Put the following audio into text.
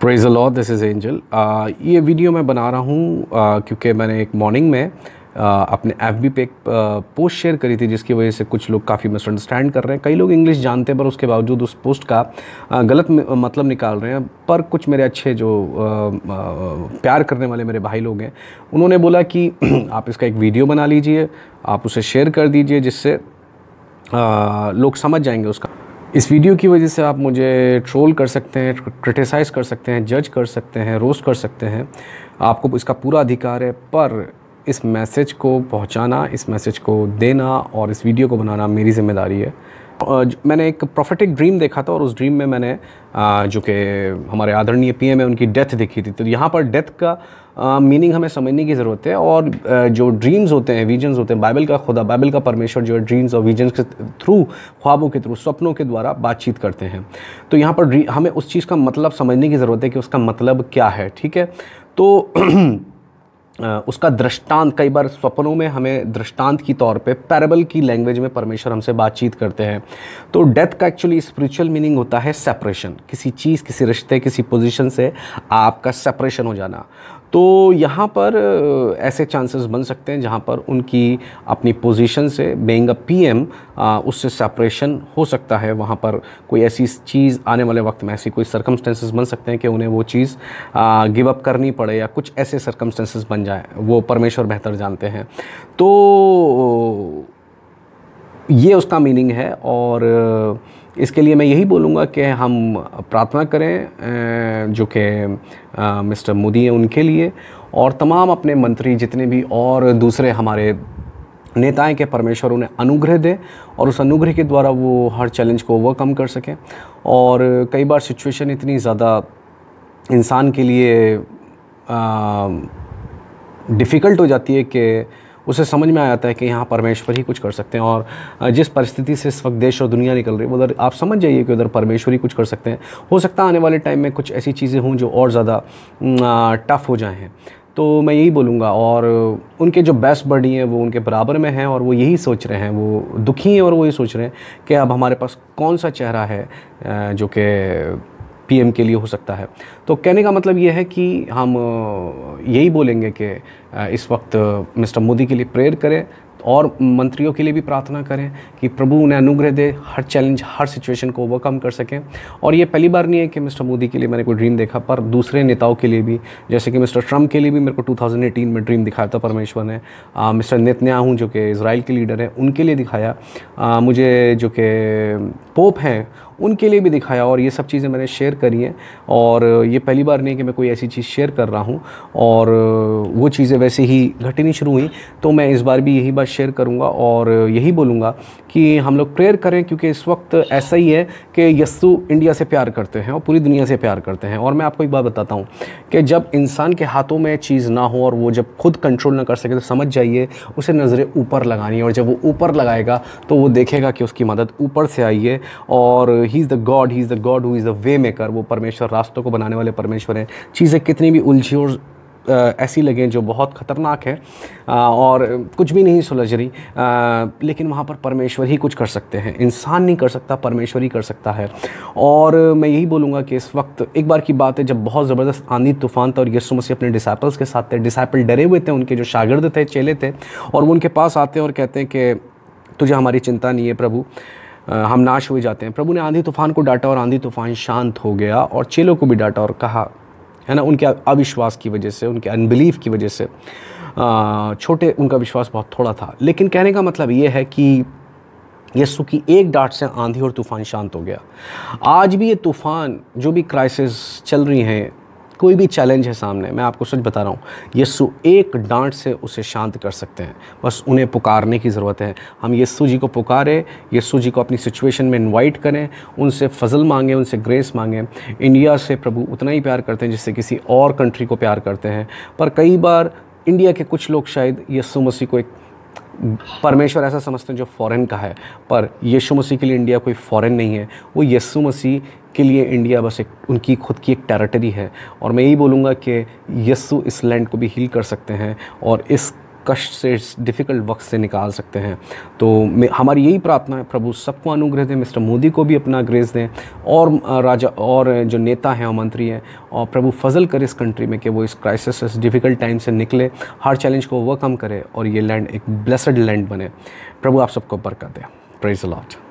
praise Lord this is Angel ये video मैं बना रहा हूँ uh, क्योंकि मैंने एक मॉर्निंग में आ, uh, अपने एफ बी पे एक पोस्ट uh, शेयर करी थी जिसकी वजह से कुछ लोग काफ़ी मिसअंडरस्टैंड कर रहे हैं कई लोग इंग्लिश जानते हैं पर उसके बावजूद उस पोस्ट का आ, गलत मतलब निकाल रहे हैं पर कुछ मेरे अच्छे जो आ, प्यार करने वाले मेरे भाई लोग हैं उन्होंने बोला कि आप इसका एक वीडियो बना लीजिए आप उसे शेयर कर दीजिए जिससे लोग समझ जाएंगे उसका इस वीडियो की वजह से आप मुझे ट्रोल कर सकते हैं क्रिटिसाइज़ कर सकते हैं जज कर सकते हैं रोस्ट कर सकते हैं आपको इसका पूरा अधिकार है पर इस मैसेज को पहुंचाना इस मैसेज को देना और इस वीडियो को बनाना मेरी ज़िम्मेदारी है मैंने एक प्रोफेटिक ड्रीम देखा था और उस ड्रीम में मैंने जो कि हमारे आदरणीय पीएम है उनकी डेथ देखी थी तो यहाँ पर डेथ का मीनिंग हमें समझने की ज़रूरत है और जो ड्रीम्स होते हैं विजन्स होते हैं बाइबल का खुदा बाइबल का परमेश्वर जो है ड्रीम्स और विजन्स के थ्रू ख्वाबों के थ्रू स्वप्नों के द्वारा बातचीत करते हैं तो यहाँ पर हमें उस चीज़ का मतलब समझने की ज़रूरत है कि उसका मतलब क्या है ठीक है तो उसका दृष्टांत कई बार स्वप्नों में हमें दृष्टांत की तौर पे पैरबल की लैंग्वेज में परमेश्वर हमसे बातचीत करते हैं तो डेथ का एक्चुअली स्पिरिचुअल मीनिंग होता है सेपरेशन किसी चीज़ किसी रिश्ते किसी पोजीशन से आपका सेपरेशन हो जाना तो यहाँ पर ऐसे चांसेस बन सकते हैं जहाँ पर उनकी अपनी पोजीशन से बेंग अ पी उससे सेपरेशन हो सकता है वहाँ पर कोई ऐसी चीज़ आने वाले वक्त में ऐसी कोई सरकमस्टेंसेज बन सकते हैं कि उन्हें वो चीज़ गिव अप करनी पड़े या कुछ ऐसे सरकमस्टेंसेज बन जाए वो परमेश्वर बेहतर जानते हैं तो ये उसका मीनिंग है और इसके लिए मैं यही बोलूँगा कि हम प्रार्थना करें जो कि मिस्टर मोदी हैं उनके लिए और तमाम अपने मंत्री जितने भी और दूसरे हमारे नेताएं के परमेश्वर उन्हें अनुग्रह दे और उस अनुग्रह के द्वारा वो हर चैलेंज को ओवरकम कर सकें और कई बार सिचुएशन इतनी ज़्यादा इंसान के लिए आ, डिफ़िकल्ट हो जाती है कि उसे समझ में आ जाता है कि यहाँ परमेश्वर ही कुछ कर सकते हैं और जिस परिस्थिति से इस वक्त देश और दुनिया निकल रही है उधर आप समझ जाइए कि उधर परमेश्वर ही कुछ कर सकते हैं हो सकता है आने वाले टाइम में कुछ ऐसी चीज़ें हों जो और ज़्यादा टफ़ हो जाएँ तो मैं यही बोलूँगा और उनके जो बेस्ट बर्डी हैं वो उनके बराबर में हैं और वो यही सोच रहे हैं वो दुखी हैं और वो ये सोच रहे हैं कि अब हमारे पास कौन सा चेहरा है जो कि पीएम के लिए हो सकता है तो कहने का मतलब ये है कि हम यही बोलेंगे कि इस वक्त मिस्टर मोदी के लिए प्रेयर करें और मंत्रियों के लिए भी प्रार्थना करें कि प्रभु उन्हें अनुग्रह दे हर चैलेंज हर सिचुएशन को ओवरकम कर सकें और ये पहली बार नहीं है कि मिस्टर मोदी के लिए मैंने कोई ड्रीम देखा पर दूसरे नेताओं के लिए भी जैसे कि मिस्टर ट्रंप के लिए भी मेरे को 2018 में ड्रीम दिखाया था परमेश्वर ने मिस्टर नितन्याहू जो कि इसराइल के लीडर हैं उनके लिए दिखाया आ, मुझे जो कि पोप हैं उनके लिए भी दिखाया और ये सब चीज़ें मैंने शेयर करी हैं और ये पहली बार नहीं कि मैं कोई ऐसी चीज़ शेयर कर रहा हूँ और वो चीज़ें वैसे ही घटनी शुरू हुई तो मैं इस बार भी यही बात शेयर करूँगा और यही बोलूँगा कि हम लोग प्रेयर करें क्योंकि इस वक्त ऐसा ही है कि यस्सु इंडिया से प्यार करते हैं और पूरी दुनिया से प्यार करते हैं और मैं आपको एक बात बताता हूँ कि जब इंसान के हाथों में चीज़ ना हो और वो जब खुद कंट्रोल ना कर सके तो समझ जाइए उसे नज़रें ऊपर लगानी है और जब वो ऊपर लगाएगा तो वो देखेगा कि उसकी मदद ऊपर से आई है और he is the God he is the God who is the way maker वो परमेश्वर रास्तों को बनाने वाले परमेश्वर हैं चीज़ें कितनी भी उलझी और ऐसी लगें जो बहुत ख़तरनाक है और कुछ भी नहीं सुलझ रही लेकिन वहाँ पर परमेश्वर ही कुछ कर सकते हैं इंसान नहीं कर सकता परमेश्वर ही कर सकता है और मैं यही बोलूँगा कि इस वक्त एक बार की बात है जब बहुत ज़बरदस्त आंधी तूफान था और यसु मसीह अपने डिसाइपल्स के साथ थे डिसाइपल डरे हुए थे उनके जो शागिर्द थे चेले थे और वो उनके पास आते हैं और कहते हैं कि तुझे हमारी चिंता नहीं है प्रभु हम नाश हुए जाते हैं प्रभु ने आंधी तूफान को डांटा और आंधी तूफान शांत हो गया और चेलों को भी डांटा और कहा है ना उनके अविश्वास की वजह से उनके अनबिलीफ की वजह से छोटे उनका विश्वास बहुत थोड़ा था लेकिन कहने का मतलब ये है कि यस्सु की एक डांट से आंधी और तूफ़ान शांत हो गया आज भी ये तूफ़ान जो भी क्राइसिस चल रही हैं कोई भी चैलेंज है सामने मैं आपको सच बता रहा हूँ यस्सु एक डांट से उसे शांत कर सकते हैं बस उन्हें पुकारने की ज़रूरत है हम यस्सु जी को पुकारें यस्सु जी को अपनी सिचुएशन में इनवाइट करें उनसे फजल मांगें उनसे ग्रेस मांगें इंडिया से प्रभु उतना ही प्यार करते हैं जिससे किसी और कंट्री को प्यार करते हैं पर कई बार इंडिया के कुछ लोग शायद यस्सु मसीह को एक परमेश्वर ऐसा समझते हैं जो फॉरेन का है पर यीशु मसीह के लिए इंडिया कोई फॉरेन नहीं है वो यीशु मसीह के लिए इंडिया बस एक उनकी खुद की एक टेरिटरी है और मैं यही बोलूँगा कि यीशु इस लैंड को भी हील कर सकते हैं और इस कष्ट से डिफ़िकल्ट वक्त से निकाल सकते हैं तो हमारी यही प्रार्थना है प्रभु सबको अनुग्रह दें मिस्टर मोदी को भी अपना ग्रेस दें और राजा और जो नेता हैं और मंत्री हैं और प्रभु फजल करे इस कंट्री में कि वो इस क्राइसिस इस डिफ़िकल्ट टाइम से निकले हर चैलेंज को ओवरकम करे और ये लैंड एक ब्लेसड लैंड बने प्रभु आप सबको बरकत दें प्रेज लॉट